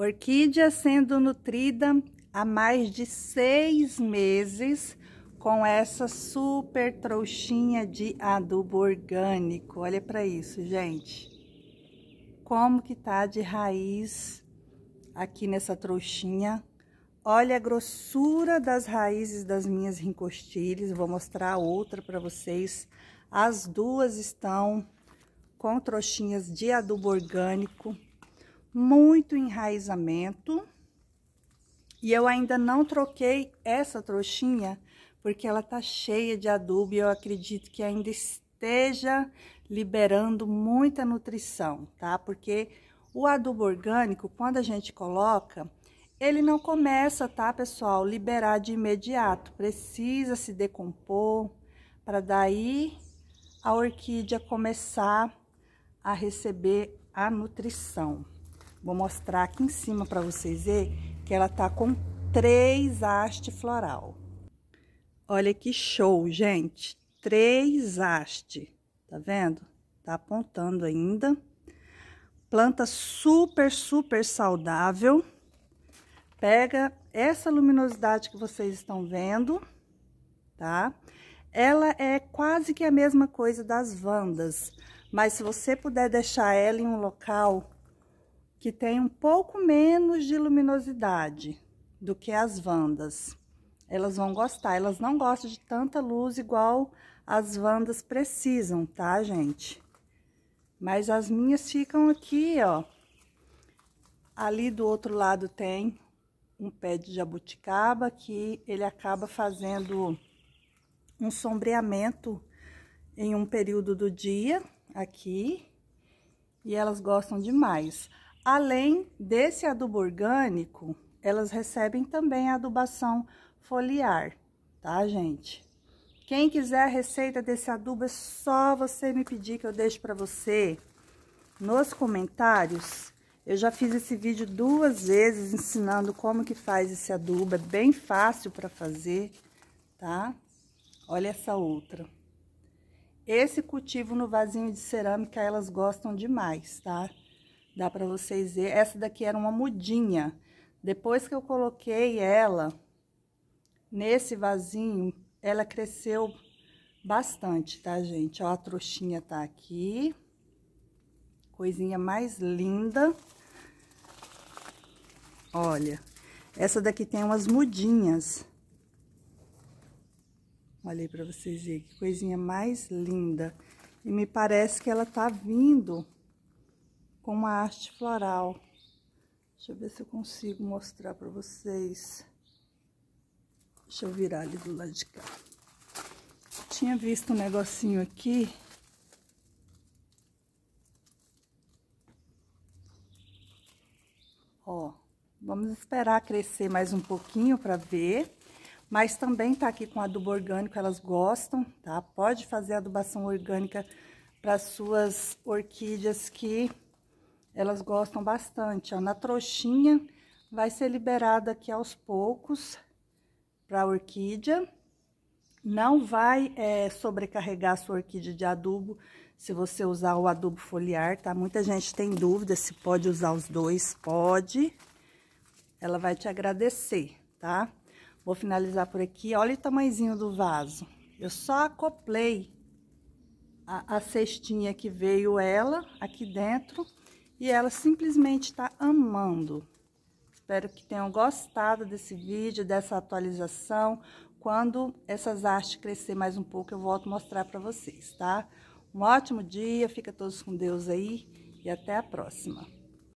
Orquídea sendo nutrida há mais de seis meses com essa super trouxinha de adubo orgânico. Olha para isso, gente. Como que tá de raiz aqui nessa trouxinha. Olha a grossura das raízes das minhas rincostilhas. Vou mostrar outra para vocês. As duas estão com trouxinhas de adubo orgânico muito enraizamento. E eu ainda não troquei essa trouxinha, porque ela tá cheia de adubo e eu acredito que ainda esteja liberando muita nutrição, tá? Porque o adubo orgânico, quando a gente coloca, ele não começa, tá, pessoal, liberar de imediato. Precisa se decompor para daí a orquídea começar a receber a nutrição. Vou mostrar aqui em cima para vocês verem que ela tá com três hastes floral. Olha que show, gente! Três hastes, tá vendo? Tá apontando ainda. Planta super, super saudável. Pega essa luminosidade que vocês estão vendo, tá? Ela é quase que a mesma coisa das vandas, mas se você puder deixar ela em um local que tem um pouco menos de luminosidade do que as vandas. Elas vão gostar, elas não gostam de tanta luz igual as vandas precisam, tá, gente? Mas as minhas ficam aqui, ó. Ali do outro lado tem um pé de jabuticaba que ele acaba fazendo um sombreamento em um período do dia aqui e elas gostam demais. Além desse adubo orgânico, elas recebem também a adubação foliar, tá, gente? Quem quiser a receita desse adubo, é só você me pedir que eu deixo para você nos comentários. Eu já fiz esse vídeo duas vezes ensinando como que faz esse adubo, é bem fácil para fazer, tá? Olha essa outra. Esse cultivo no vasinho de cerâmica, elas gostam demais, tá? Tá? Dá para vocês ver. Essa daqui era uma mudinha. Depois que eu coloquei ela nesse vasinho, ela cresceu bastante, tá, gente? Ó, a trouxinha tá aqui. Coisinha mais linda. Olha, essa daqui tem umas mudinhas. Olha aí pra vocês verem que coisinha mais linda. E me parece que ela tá vindo com uma arte floral. Deixa eu ver se eu consigo mostrar para vocês. Deixa eu virar ali do lado de cá. tinha visto um negocinho aqui. Ó, vamos esperar crescer mais um pouquinho para ver. Mas também tá aqui com adubo orgânico, elas gostam, tá? Pode fazer adubação orgânica para suas orquídeas que elas gostam bastante, ó. Na trouxinha vai ser liberada aqui aos poucos para a orquídea. Não vai é, sobrecarregar a sua orquídea de adubo se você usar o adubo foliar, tá? Muita gente tem dúvida se pode usar os dois. Pode. Ela vai te agradecer, tá? Vou finalizar por aqui. Olha o tamanhozinho do vaso. Eu só acoplei a, a cestinha que veio ela aqui dentro e ela simplesmente está amando. Espero que tenham gostado desse vídeo, dessa atualização. Quando essas artes crescer mais um pouco, eu volto mostrar para vocês, tá? Um ótimo dia, fica todos com Deus aí e até a próxima.